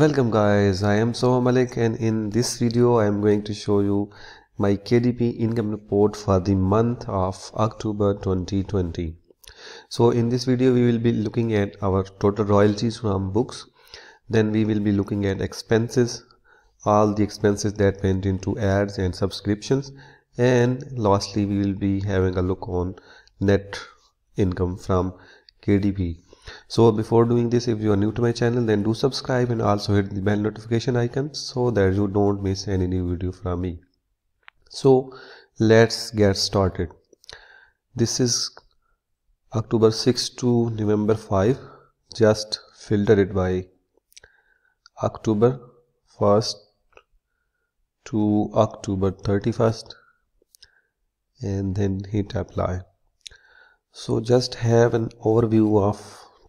Welcome guys, I am Soha Malik and in this video I am going to show you my KDP income report for the month of October 2020. So in this video we will be looking at our total royalties from books, then we will be looking at expenses, all the expenses that went into ads and subscriptions and lastly we will be having a look on net income from KDP so before doing this if you are new to my channel then do subscribe and also hit the bell notification icon so that you don't miss any new video from me so let's get started this is October 6 to November 5 just filter it by October 1st to October 31st and then hit apply so just have an overview of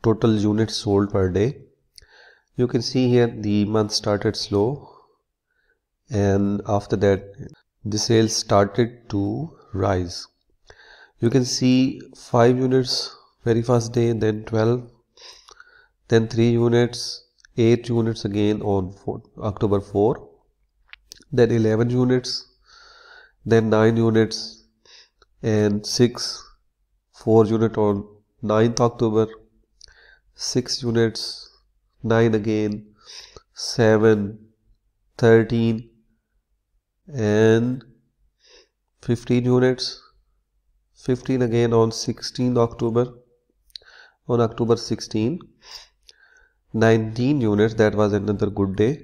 total units sold per day you can see here the month started slow and after that the sales started to rise you can see 5 units very first day then 12 then 3 units 8 units again on 4, October 4 then 11 units then 9 units and 6 4 unit on 9th October 6 units, 9 again, 7, 13 and 15 units, 15 again on 16 October, on October 16, 19 units that was another good day,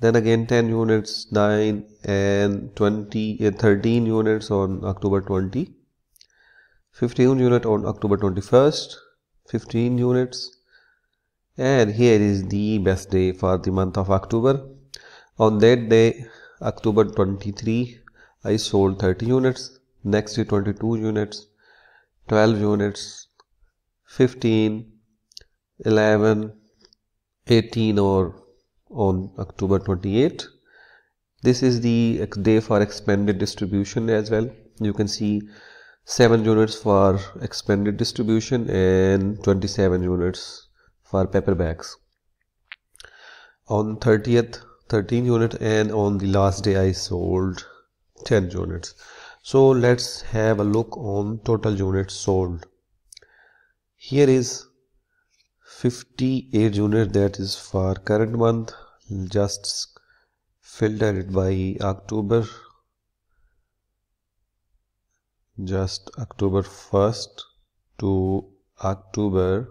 then again 10 units, 9 and 20, uh, 13 units on October 20, 15 unit on October 21st, 15 units and here is the best day for the month of October on that day October 23 I sold 30 units next day 22 units 12 units 15 11 18 or on October 28 this is the day for expanded distribution as well you can see 7 units for expanded distribution and 27 units for paperbacks on 30th 13 unit and on the last day I sold 10 units so let's have a look on total units sold here is 58 unit that is for current month just filtered by October just October 1st to October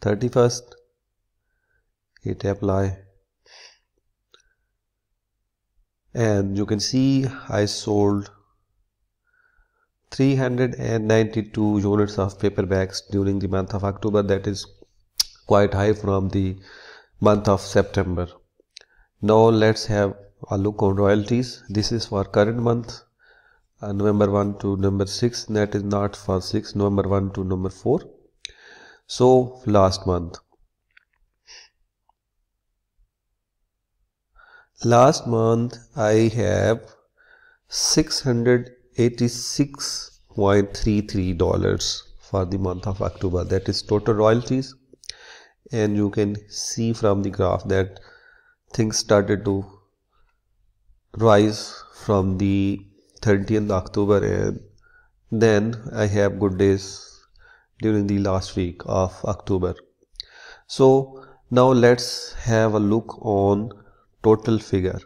31st hit apply and you can see I sold 392 units of paperbacks during the month of October that is quite high from the month of September now let's have a look on royalties this is for current month uh, November 1 to November 6 that is not for 6 November 1 to November 4 so last month last month I have 686.33 dollars for the month of October that is total royalties and you can see from the graph that things started to rise from the 30th October and then I have good days during the last week of October. So now let's have a look on total figure.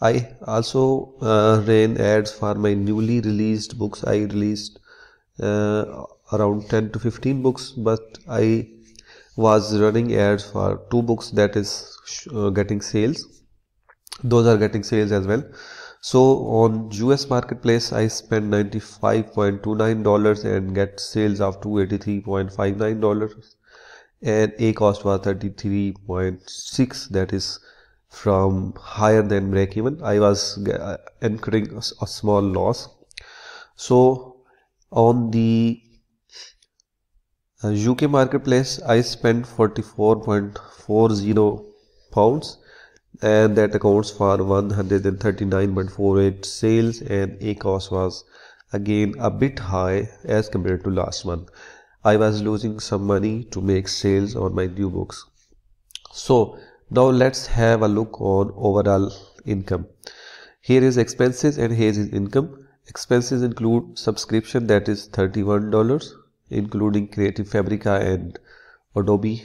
I also uh, ran ads for my newly released books. I released uh, around 10 to 15 books but I was running ads for two books that is uh, getting sales. Those are getting sales as well so on us marketplace i spend 95.29 dollars and get sales of 283.59 dollars and a cost was 33.6 that is from higher than break even i was uh, incurring a small loss so on the uk uh, marketplace i spent 44.40 pounds and that accounts for 139.48 sales and a cost was again a bit high as compared to last month. I was losing some money to make sales on my new books. So now let's have a look on overall income. Here is expenses and here is income. Expenses include subscription that is $31 including Creative Fabrica and Adobe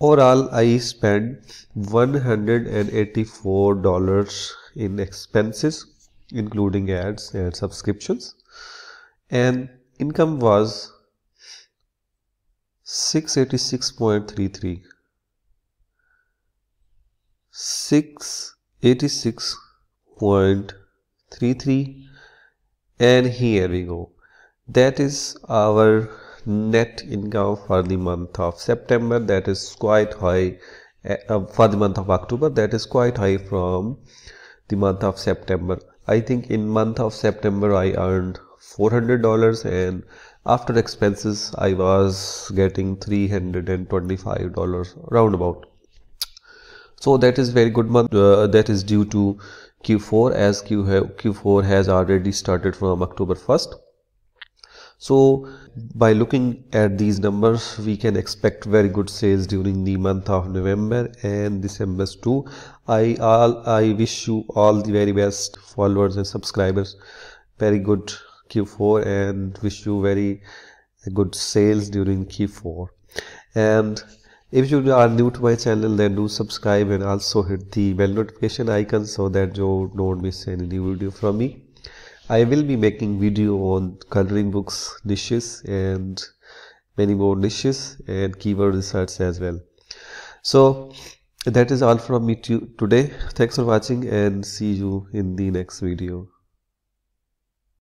Overall, I spent $184 in expenses, including ads and subscriptions, and income was 686.33. 686.33 and here we go that is our net income for the month of September that is quite high uh, uh, for the month of October that is quite high from the month of September. I think in month of September I earned $400 and after expenses I was getting $325 roundabout. So that is very good month uh, that is due to Q4 as Q4 has already started from October 1st. So by looking at these numbers, we can expect very good sales during the month of November and December too. I all I wish you all the very best followers and subscribers. Very good Q4 and wish you very good sales during Q4. And if you are new to my channel then do subscribe and also hit the bell notification icon so that you don't miss any new video from me. I will be making video on coloring books dishes and many more dishes and keyword research as well. So that is all from me to today. Thanks for watching and see you in the next video.